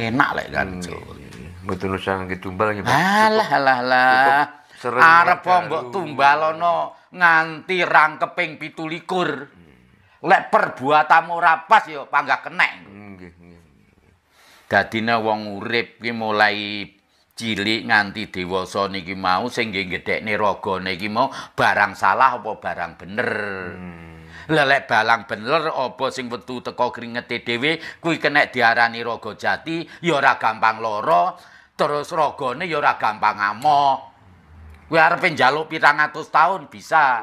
enak lek kan. Mboten hmm. usah nggih tumbal nggih. Alah alah alah. Arep wong mbok tumbalono nganti rangkeping 17. Hmm. Lek perbuatanmu ora pas ya panggah kenek. Hmm, nggih hmm. nggih. Dadine wong urip ki mulai cilik nganti dewasa niki mau sing nggih gedhekne ragane iki mau barang salah apa barang bener. Hmm. lelek balang benler, apa sing wetu teko kringete dhewe kuwi kenek diarani raga jati ya ora gampang lara terus ragane ya ora gampang ngamuk kuwi arepe njaluk 700 taun bisa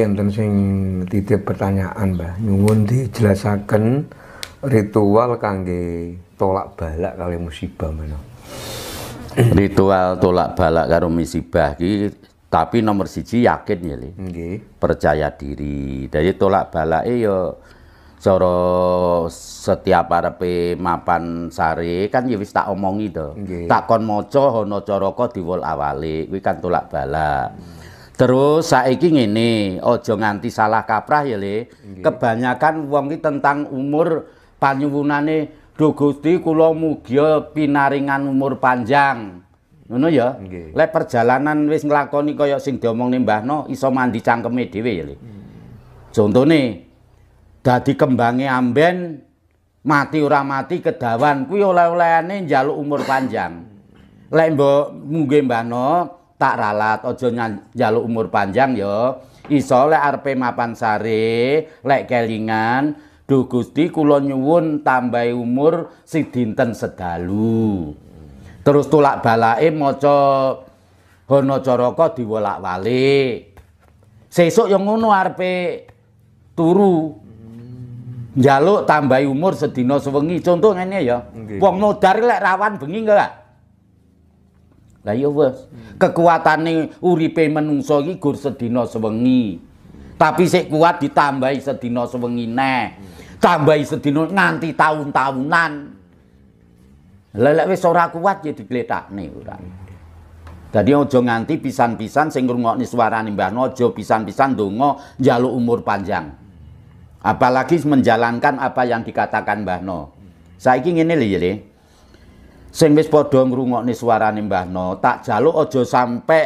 niki enten sing titip pertanyaan Mbah. Nyuwun dijelasaken ritual kangge tolak balak kali musibah mana. Ritual tolak balak karo musibah ki tapi nomor siji yakin ya, Nggih. Okay. Percaya diri. Dari tolak balak, balake ya cara setiap arepe mapan sari kan ya wis tak omongi to. Okay. Tak kon maca hono coroko cara ka diwol awale kuwi kan tolak balak. Hmm. Terus saiki ngene, aja nganti salah kaprah ya Le. Kebanyakan wong iki tentang umur panyuwunane, "Duh Gusti, kula pinaringan umur panjang." Ngono ya. Okay. Lek perjalanan wis nglakoni kaya sing diomongne Mbahno iso mandi cangkeme dhewe ya Le. Hmm. Contone dadi kembange amben mati ora mati kedawan kuwi oleh-olehane njaluk umur panjang. Lek mbok mugi Mbahno tak ralat ojo njaluk umur panjang yo ya. iso lek arepe mapan sare lek kelingan duh Gusti kula nyuwun tambahi umur sidinten sedalu terus tulak balae maca hono coroko diwolak wale sesuk yang ngono arpe turu jaluk tambahi umur sedino sewengi contoh ngene ya wong modar lek rawan bengi enggak lah iya wis. Kekuatane uripe menungso iki gur sedina sewengi. Tapi sik kuat ditambahi sedina sewengi neh. Tambahi sedina nganti taun-taunan. Lah lek wis ora kuat ya digletakne ora. Dadi aja nganti pisan-pisan sing ngrungokne swarane Mbah Nojo pisan-pisan donga njaluk umur panjang. Apalagi menjalankan apa yang dikatakan Mbah No. Saiki ngene lho ya, sing wis padha ngrungokne suarane Mbah No, tak jaluk aja sampai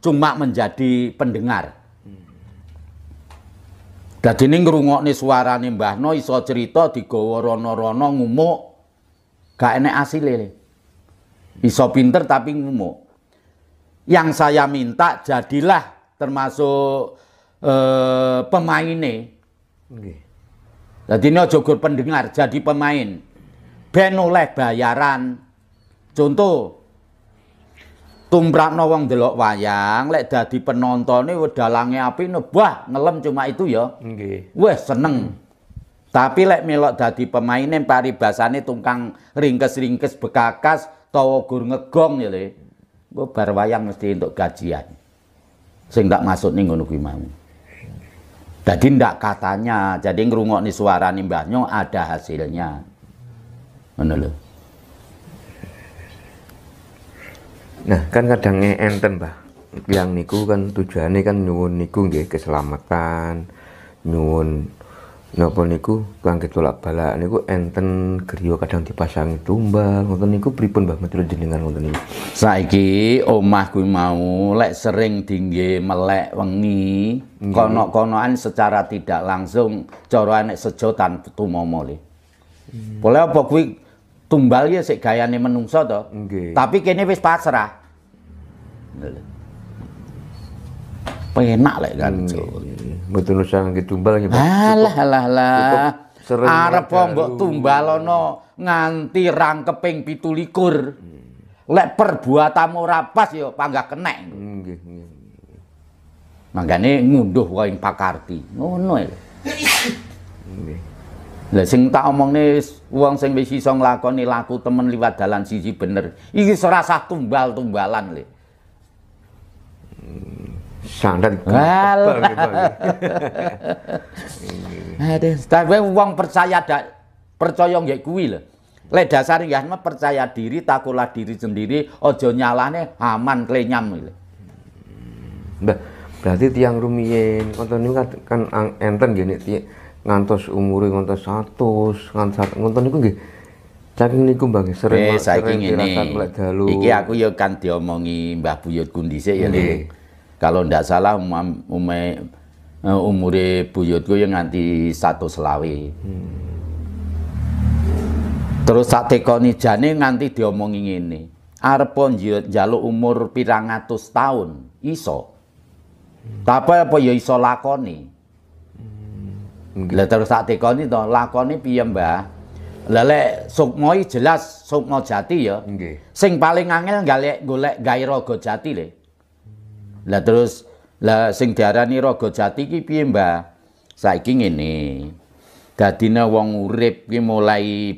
cuma menjadi pendengar. Dadi ning ngrungokne suarane Mbah No iso cerita digawa rono-rono ngumuk gak enek asile. Iso pinter tapi ngumuk. Yang saya minta jadilah termasuk eh, pemaine. Jadi Dadi ini aja pendengar, jadi pemain. Ben oleh bayaran, Contoh tumbrak nawang delok wayang lek dadi penontone wedalange api bah ngelem cuma itu ya. Okay. Wes seneng. Tapi lek melok dadi pemaine paribasane tungkang ringkes-ringkes bekakas tau gur ngegong ya le. Engko bar wayang mesti untuk gajian. Sing ndak masuk nih ngono kuwi mau. Jadi ndak katanya, jadi nih suara nih Nyong ada hasilnya. menurut. Nah, kan kadang enten, Mbah. Yang niku kan tujuannya kan nyuwun niku nggih keselamatan, nyuwun napa niku kangge tolak bala niku enten griya kadang dipasangi tumbal ngoten niku pripun Mbah Matur jenengan ngoten niku. Saiki omah kuwi mau lek sering dingge melek wengi, kono-konoan secara tidak langsung cara anek sejo tan tumomo le. Hmm. Boleh apa kuwi tumbal ya sik gayane menungso to. Okay. Tapi kene wis pasrah. Penak lah kan. Mboten usah nggih tumbal nggih. Alah alah alah. Arep mbok tumbalono nganti rangkeping 17. Lek perbuatanmu ora pas ya panggah kenek. Nggih nggih. ngunduh wae pakarti. Ngono ya. Lah sing tak omongne wong sing wis iso nglakoni laku temen liwat dalan siji bener. Iki ora sah tumbal-tumbalan le. Sandan. Ada tapi wong percaya dak percaya nggih kuwi lho. Le dasar ya percaya diri, takulah diri sendiri, ojo nyalane aman klenyam lho. Mbah, berarti tiang rumiyin, konten kan, kan enten gini tiang ngantos umure ngantos 100 ngantos ngonten niku nggih Saking niku Mbak sering eh, saking ngene. Iki aku ya kan diomongi Mbah buyut kundise ya nggih. Kalau ndak salah um, ume, eh, umure Buyutku ya nganti satu selawi. Hmm. Terus sak tekoni jane nganti diomongi ngene. Arep njaluk umur pirang atus tahun iso. Hmm. Tapi apa ya iso lakoni? Lah terus tak tekoni to, lakoni piye, Mbah? Lah lek sukma jelas sukma jati ya. Nggih. Sing paling angel golek golek gawe raga jati le. Lah terus lah sing diarani raga jati ki piye, Mbah? Saiki ngene. Dadine wong urip ki mulai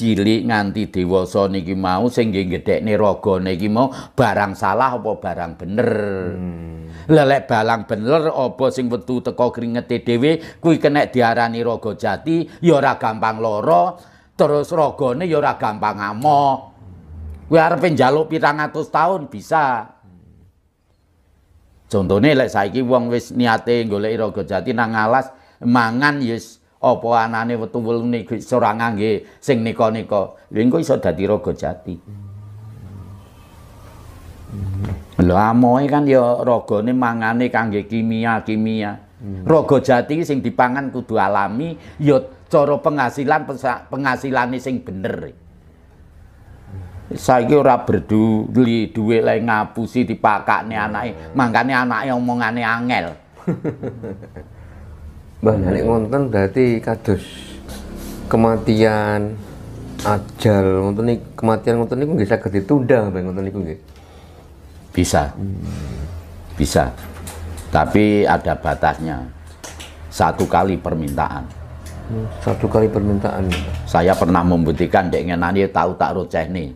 cilik nganti dewasa niki mau sing nggih gedhekne ragane iki mau barang salah apa barang bener. Hmm. Lelek balang bener apa sing wetu teko kringete dhewe kui kena diarani raga jati ya ora gampang lara terus ragane ya yora gampang ngamuk. Kuwi arepe njaluk atus tahun bisa. contohnya lek saiki wong wis niate golek raga jati nang alas mangan yes apa anane wetu welune ora ngangge sing nika-nika. Lha engko iso dadi raga jati. Lho amoe kan ya ragane mangane kangge kimia-kimia. Raga jati sing dipangan kudu alami ya cara penghasilan penghasilane sing bener. saiki ora berduli dhuwit lek ngapusi dipakakne anake mangkane anake omongane angel Mbah iya. nek ngonten berarti kados kematian ajal ngonten iki kematian ngonten niku nggih saged ditunda mbah ngonten niku nggih. Bisa. Hmm. Bisa. Tapi ada batasnya. Satu kali permintaan. Hmm, satu kali permintaan. Saya pernah membuktikan dek nani ya tahu tak roceh nih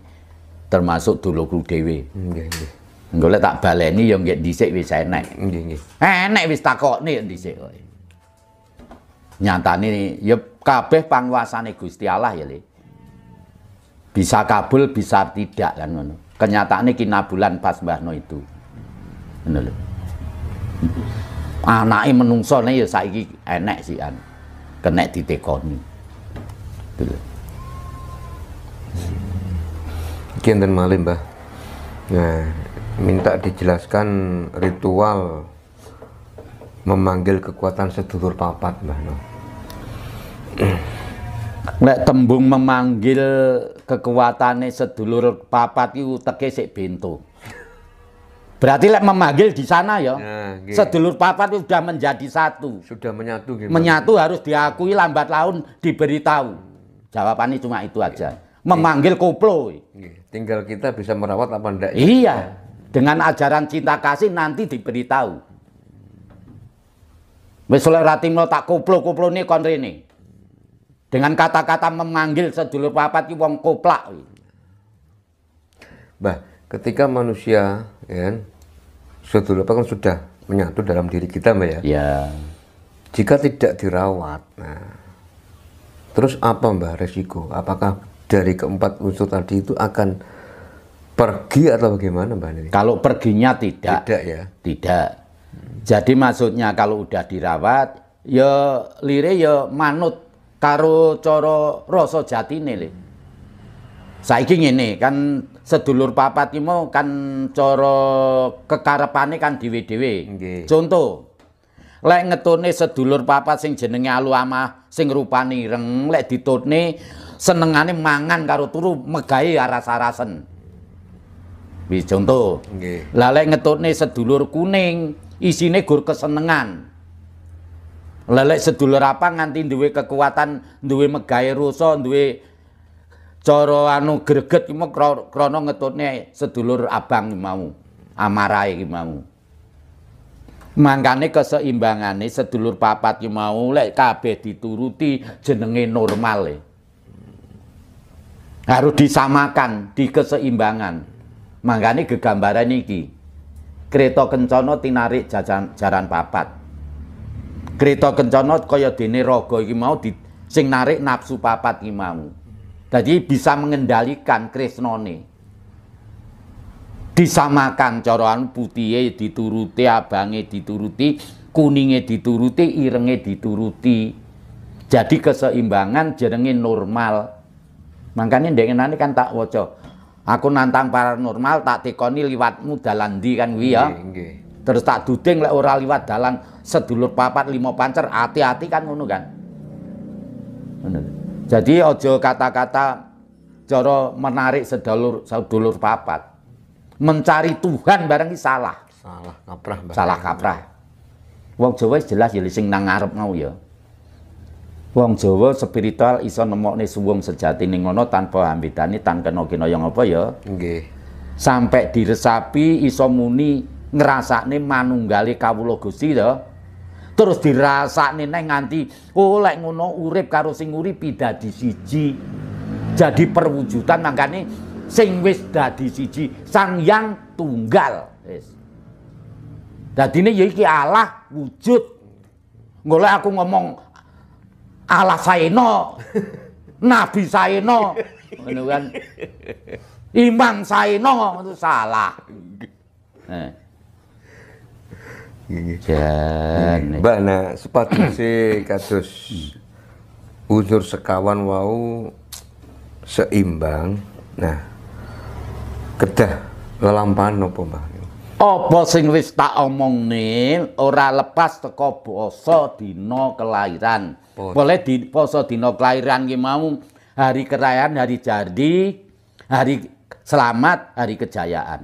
Termasuk dulu dewi. Enggak, hmm, enggak Enggak, tak baleni ya nggih Enggak, enggak. enggak, Nggih nggih. nih yang takokne ya dhisik kok nyatane ya kabeh panguasane Gusti Allah ya Le. Bisa kabul, bisa tidak kan ngono. Kenyataane kinabulan pas mbahno itu. Ngono lho. Anake ne ya saiki enek sih kan. Kenek ditekoni. Gitu lho. malih, Mbah. Nah, minta dijelaskan ritual memanggil kekuatan sedulur papat Mbah no. Nek tembung memanggil kekuatan sedulur papat itu teke sik bintu. Berarti lek memanggil di sana ya. Nah, Sedulur papat sudah menjadi satu. Sudah menyatu gimana? Menyatu harus diakui lambat laun diberitahu. Jawabannya cuma itu aja. Memanggil koplo. Tinggal kita bisa merawat apa enggak? Ya? Iya. Dengan ajaran cinta kasih nanti diberitahu. Wis oleh mau tak kuplo koplone kontri rene. Dengan kata-kata memanggil sedulur papat itu wong koplak Bah, ketika manusia ya kan, sedulur papat kan sudah menyatu dalam diri kita, Mbak ya. Iya. Jika tidak dirawat, nah, terus apa Mbak resiko? Apakah dari keempat unsur tadi itu akan pergi atau bagaimana Mbak ini? Kalau perginya tidak. Tidak ya? Tidak jadi maksudnya kalau udah dirawat, ya lire ya manut karo coro rasa jatine le. Saiki ngene kan sedulur papat ki kan coro kekarepane kan dhewe-dhewe. Contoh, lek ngetone sedulur papat sing jenenge alu amah sing rupane ireng, lek ditutne senengane mangan karo turu megahe aras-arasen. Wis contoh. Nggih. Okay. Lah lek sedulur kuning Isine gur kesenengan. Lelek sedulur apa nganti duwe kekuatan, duwe megahe rasa, duwe coro anu greget ki krono ngetutnya sedulur abang mau. amarai ki mau. Mangkane nih sedulur papat yang mau lek kabeh dituruti jenenge normale. Harus disamakan di keseimbangan. Mangkane gegambaran ini. Kreta Kencono tinarik jajan, jaran papat. Kreta Kencana kaya dene raga iki mau di, sing narik nafsu papat iki mau. Jadi bisa mengendalikan Krisnane. Disamakan caraan putihnya dituruti, abangnya dituruti, kuningnya dituruti, irengnya dituruti. Jadi keseimbangan jenenge normal. Makanya dengan ndengenane kan tak waca. Aku nantang paranormal tak tekoni liwatmu dalan kan kuwi ya. Terus tak duding lek ora liwat dalan sedulur papat lima pancer hati-hati kan ngono kan. Jadi ojo kata-kata coro menarik sedulur sedulur papat. Mencari Tuhan bareng ini salah. Salah kaprah. Salah kaprah. Wong Jawa jelas ya sing nang ngarep mau ya. Wong Jawa spiritual iso nemokne suwung sejati ning ngono tanpa hambitani tan kena ginayang apa ya. Nggih. Sampai diresapi iso muni ngrasakne manunggale kawula Gusti to. Terus dirasakne neng nganti oh lek ngono urip karo sing uripi dadi siji. Jadi perwujudan mangkane sing wis dadi siji, sang yang tunggal. Wis. Dadine ya iki Allah wujud. ngoleh aku ngomong Allah saeno, nabi saeno, ngono kan. Imam saeno itu salah. Jangan. Eh. Jan. Eh. Mbak nah sepatu si kados unsur sekawan wau seimbang. Nah, kedah lelampahan nopo, Mbak? Apa sing wis tak nih, ora lepas teko dino kelahiran kelairan. Boleh di poso dino kelahiran ki mau hari kerayaan, hari jadi, hari selamat, hari kejayaan.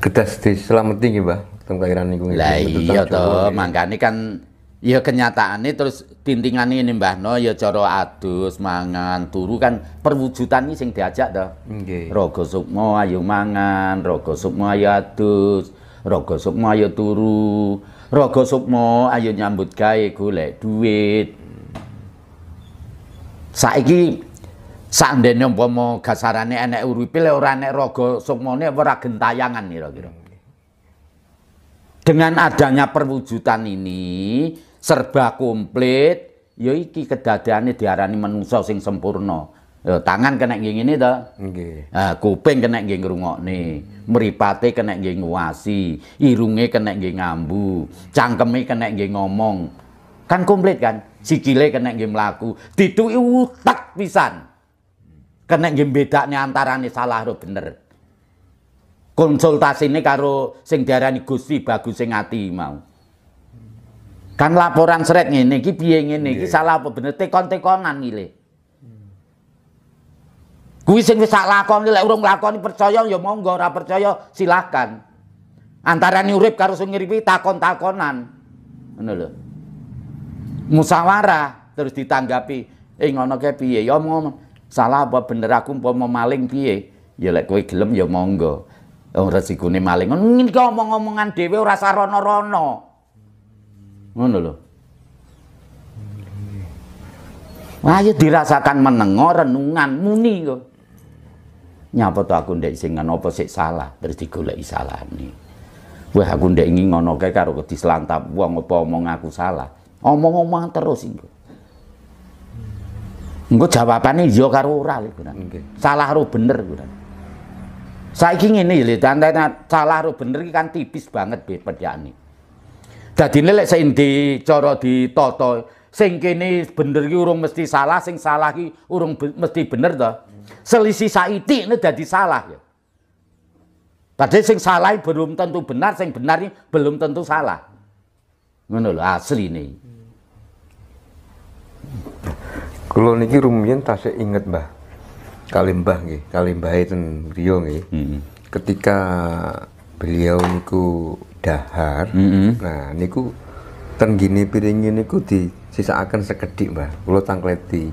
Kedas di selamat tinggi, Mbak. Tengkairan kelairan Lah iya toh. mangkane kan ya kenyataannya terus tintingan ini Mbah No ya coro adus mangan turu kan perwujudan ini sing diajak dah okay. rogo sukmo ayo mangan rogo sukmo ayo adus rogo sukmo ayo turu rogo sukmo ayo nyambut gawe golek duit saiki sandene mau kasarane enek uripe le ora enek rogo ini ora gentayangan nih kira dengan adanya perwujudan ini serba komplit, ya iki kedadane diarani menungso sing sempurna. Ya, tangan kena nggih ngene to. Nggih. Nah, kuping kena nggih ngrungokne, mripate kena nggih irunge kena nggih ngambu, cangkeme kena nggih ngomong. Kan komplit kan? Sikile kena nggih mlaku, dituki utek pisan. Kena nggih bedakne antarane salah karo bener. ini karo sing diarani Gusti bagus sing ati mau. Kan laporan seret ngene iki piye ngene iki iya, iya. salah apa bener tekon-tekonan ngile. Kuwi sing wis lakon lek urung lakoni percaya ya monggo ora percaya silakan. Antara urip karo sing ngripi takon-takonan. Ngono lho. Musyawarah terus ditanggapi, "Eh ngono ke piye?" Ya monggo "Salah apa bener aku mau maling piye?" Ya lek kowe gelem ya monggo. Wong resikune maling. Ngene iki omong-omongan dhewe ora sarana-rana ngono lho Ayo dirasakan menengo renungan muni kok. Nyapa to aku ndek sing apa sik salah terus digoleki salahane. Wah aku ndek ngi ngono kae karo diselantap wong apa omong aku salah. Omong-omong terus engko. Engko jawabane iya karo ora lho. Salah ro bener kuwi. Saiki ngene lho, tantene salah ro bener iki kan tipis banget bedane. Jadi lek coro di toto, sing kene bener ki urung mesti salah, sing salah ki urung mesti bener toh. Selisih saiti ini jadi salah ya. Padahal sing salah belum tentu benar, sing benar ini belum tentu salah. Ngono asli ini. Kalau niki tak saya inget Mbah. kalimbah nih kalimbah itu Mbah hmm. Ketika beliau niku dahar. Mm -hmm. Nah, niku tenggini piring niku akan sekedik Mbah. Kula tangkleti.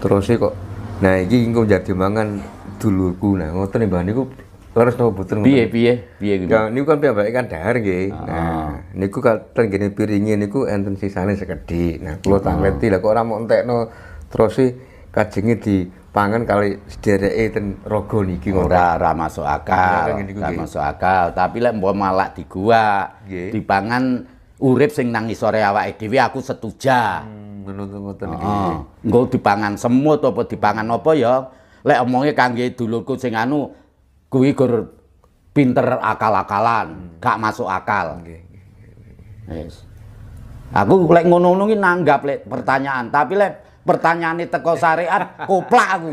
Terus e kok nah ini engko jadi mangan dulurku. Nah, ngoten e, Mbah niku harus nopo betul. Piye piye piye gitu. Nah, niku kan piyambake kan dahar nggih. Ah. Nah, niku piring ini niku enten ini sekedik, Nah, kula tangkleti lah kok orang mau entek no terus e kajengi di pangan kali sedereke ten rogo niki ora ora masuk akal. Ora masuk akal, tapi lek umpama malak di gua di pangan urip sing nang isore awake dhewe aku setuju. Menurut hmm, ngoten iki. Engko dipangan semut apa dipangan apa ya lek omonge kangge dulurku sing anu kuwi gur pinter akal-akalan, hmm. gak masuk akal. Nggih. Yes. Aku lek ngono-ngono nanggap lek pertanyaan, tapi lek pertanyaane teko syariat koplak aku.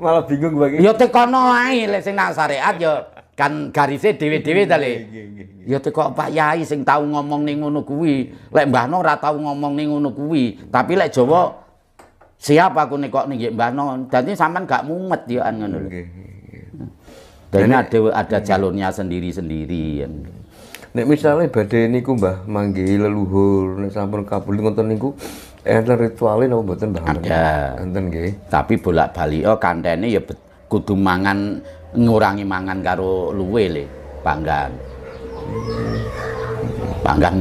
Malah bingung bagi. Yo ya teko ae lek sing nang syariat ya kan garise dhewe-dhewe ta le. Iya, iya, iya, ya teko Pak Yai sing tahu ngomong ning ngono kuwi. Lek Mbah No ora ngomong ning ngono kuwi, tapi lek Jawa siap aku nekok ning Mbah No. Dadi sampean gak mumet ya an ngono lho. Dan ada ada hmm. jalurnya sendiri-sendiri. Nek misalnya badai niku mbah manggil leluhur, nek sampun kabul ngonten niku Enten ritualin apa buatin, Ada. Enten Tapi bolak-balik oh ini ya kudu mangan ngurangi mangan karo luwe le, panggang. Panggang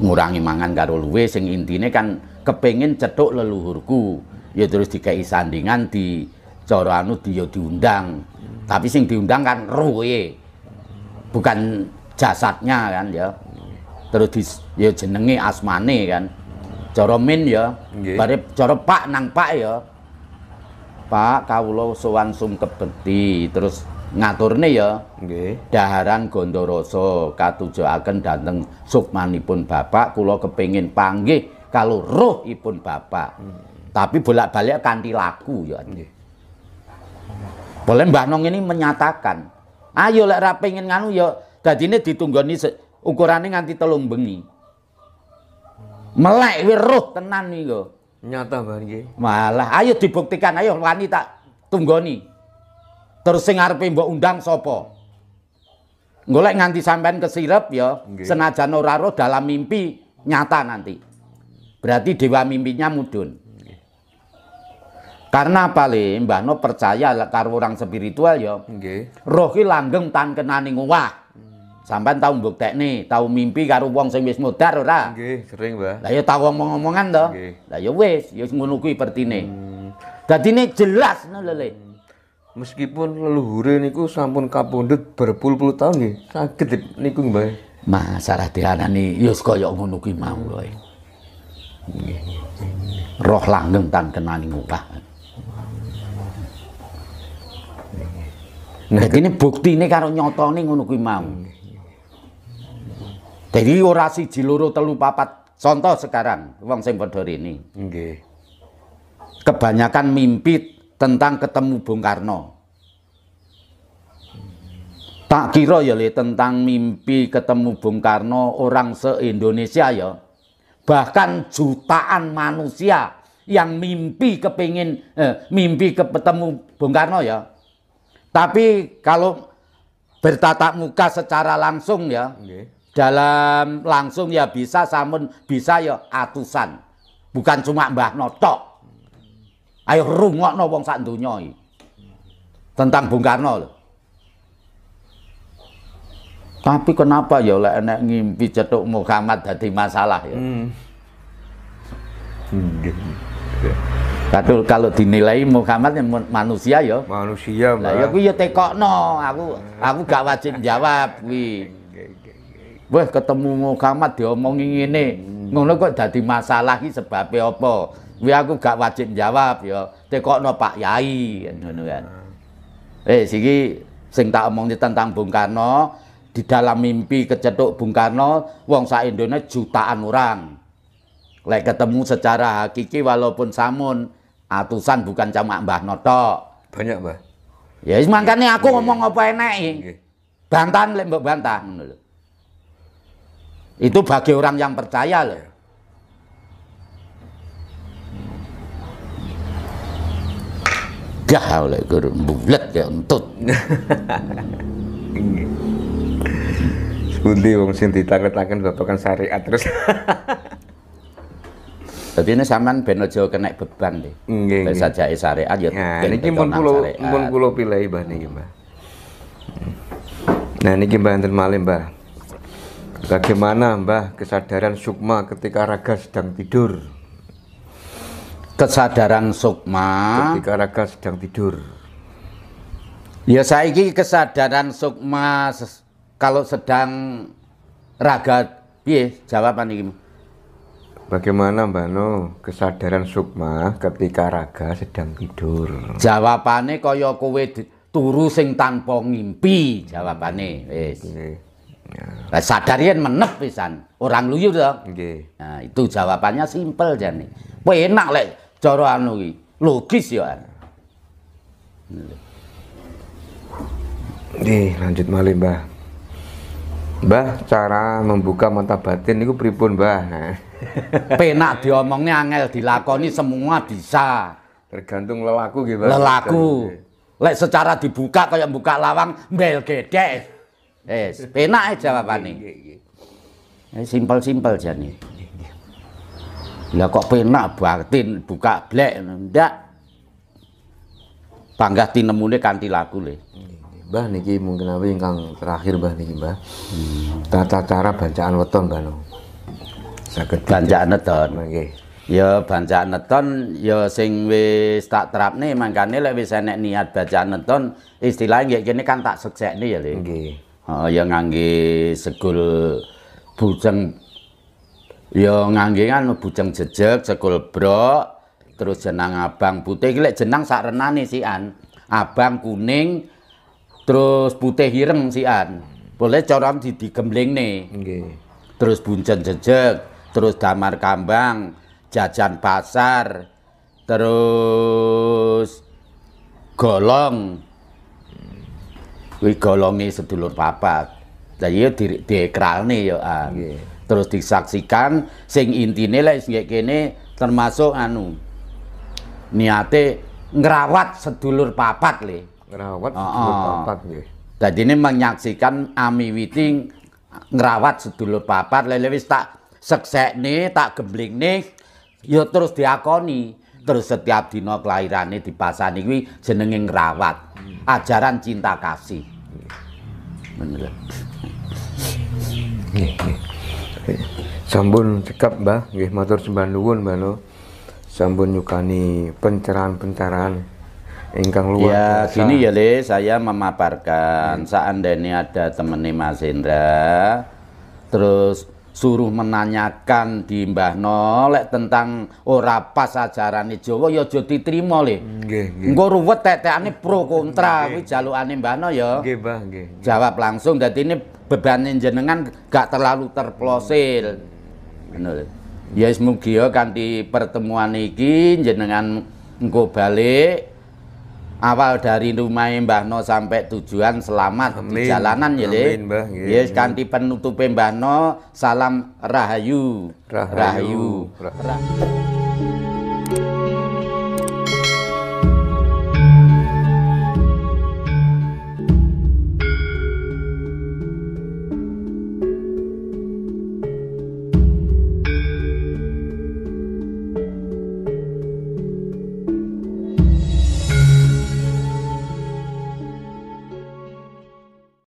ngurangi mangan karo luwe sing intine kan kepengen cetuk leluhurku. Ya terus dikai sandingan di coro anu dia ya diundang. Tapi sing diundang kan ruwe. Bukan jasadnya kan ya. Terus di, ya jenenge asmane kan cara min ya barep cara pak nang pak ya Pak kawula sowan sum beti terus ngatur nih ya nggih daharan Gondoroso katujuaken dhateng sukmanipun bapak kula kepingin panggih kalau ipun bapak hmm. tapi bolak-balik kanthi laku ya nggih boleh Mbah Nong ini menyatakan ayo lek ra pengin nganu ya dadine ditunggoni ukurannya nganti telung bengi Melek wis roh tenan niku. Nyata banget. Malah ayo dibuktikan ayo wani tak tunggoni. Terus sing arepe mbok undang sapa? Golek nganti sampean kesirep ya, okay. senajan ora roh dalam mimpi nyata nanti. Berarti dewa mimpinya mudun. Karena apa le Mbah No percaya karo orang spiritual ya. Nggih. Roh ki langgeng tan kenani wah. Sampai tau mbuktek nih, tau mimpi karo wong sing wis mudar ora? Nggih, sering, Mbah. Lah ya tau omong-omongan to. Lah ya wis, ya wis ngono kuwi pertine. Hmm. Dadine hmm. jelas no lele. Meskipun leluhure niku sampun kapundhut berpuluh-puluh tahun nggih, saged niku Mbah. Masalah dianani ya wis kaya ngono kuwi mau kowe. Roh langgeng tan kenani ngubah. Nah, Jadi ini bukti ini kalau nyoto ini ngunuh kuih mau. Hmm. Jadi orasi di telu papat. Contoh sekarang wong sing padha rene. Nggih. Kebanyakan mimpi tentang ketemu Bung Karno. Tak kira ya le tentang mimpi ketemu Bung Karno orang se-Indonesia ya. Bahkan jutaan manusia yang mimpi kepingin eh, mimpi ketemu Bung Karno ya. Tapi kalau bertatap muka secara langsung ya, okay dalam langsung ya bisa samun bisa ya atusan bukan cuma Mbah Notok ayo no wong santunyoi tentang Bung Karno lho tapi kenapa ya oleh enek ngimpi cetuk Muhammad jadi masalah ya hmm. Kadul kalau dinilai Muhammad yang manusia ya. Manusia. Lah ya aku ya no aku aku gak wajib jawab wi Wah ketemu Muhammad diomongi ngene. Hmm. Ngono kok jadi masalah iki sebab apa? wih aku gak wajib jawab ya. no Pak Yai ngono kan. Hmm. Eh siki sing tak omongke tentang Bung Karno di dalam mimpi kecetuk Bung Karno wong sa Indonesia jutaan orang. Lek ketemu secara hakiki walaupun samun atusan bukan cuma Mbah Noto. Banyak, Mbah. Ya makanya aku iya. ngomong apa ini? iki. Bantan lek mbok bantah ngono lho. Itu bagi orang yang percaya loh. Gah oleh guru bulat ya entut. Sebundi wong sing ditanget-tangen babakan syariat terus. Jadi ini saman ben aja kena beban deh. Nggih. Wis syariat ya. Nah, niki pun kula pun kula pilih Mbah niki, Mbah. Nah niki Mbah enten malih Mbah. Bagaimana Mbah kesadaran sukma ketika raga sedang tidur? Kesadaran sukma ketika raga sedang tidur. Ya saiki kesadaran sukma kalau sedang raga piye jawaban ini? Bagaimana Mbah No kesadaran sukma ketika raga sedang tidur? Jawabannya kaya kowe turu sing tanpa ngimpi jawabane wis. Okay. Nah, sadar yen menep pisan, orang luyu to. Okay. Nah, itu jawabannya simpel jane. Kowe enak lek cara anu iki. Logis ya. Nggih, lanjut malih, Mbah. Mbah, cara membuka mata batin itu pripun, Mbah? Penak nah. diomongnya angel dilakoni semua bisa. Tergantung lelaku gimana. Lelaku. Lek secara dibuka kayak buka lawang bel gedek. Eh, penak jawabane. Eh simpel-simpel jane. Lah kok penak batin buka blek ndak. Panggah tinemune kanthi laku le. Mbah niki mungkin apa yang terakhir Mbah niki Mbah. Hmm. Tata cara bacaan weton Mbah no. Saged bacaan weton. Nggih. Ya bacaan weton ya sing wis tak terap nih, lek wis enek niat bacaan weton istilahnya kayak gini kan tak sukses nih ya le yang oh, ya ngangge sekul buceng ya ngangge kan buceng jejeg sekul bro terus jenang abang putih gile, lek jenang sak renane sian abang kuning terus putih ireng sian boleh cara didigemlingne nih, terus buncen jejeg terus damar kambang jajan pasar terus golong Wigolongi sedulur papat jadi dia di, diekralne yeah. Ya, terus disaksikan sing intine lah sing kene termasuk anu niate ngrawat sedulur papat le Ngerawat sedulur papat nggih dadi ini menyaksikan Ami ngerawat ngrawat sedulur papat lele wis tak seksekne tak gemblingne ya terus diakoni terus setiap dina kelahirane dipasani kuwi senengin ngrawat ajaran cinta kasih bener sambun cekap mbah gih matur sembah nuwun mbah lo. Sambun nyukani pencerahan-pencerahan ingkang luar ya, sini Gini ya Le, saya memaparkan hmm. seandainya ada temani Mas Indra. terus suruh menanyakan di Mbah Nolek tentang ora pas ajarane Jawa ya aja diterima le. Nggih, nggih. Engko ruwet tetekane pro kontra kuwi jalukane Mbah Nol ya. Nggih, Mbah, nggih. Jawab langsung dadi ini bebane jenengan gak terlalu terplosil. Ngono Ya wis mugi ya pertemuan iki jenengan engko balik awal dari rumah Mbah No sampai tujuan selamat Amin. di jalanan ya Amin, Mbah. Yes, kanthi penutup Mbah No salam rahayu. Rahayu. rahayu. rahayu. rahayu.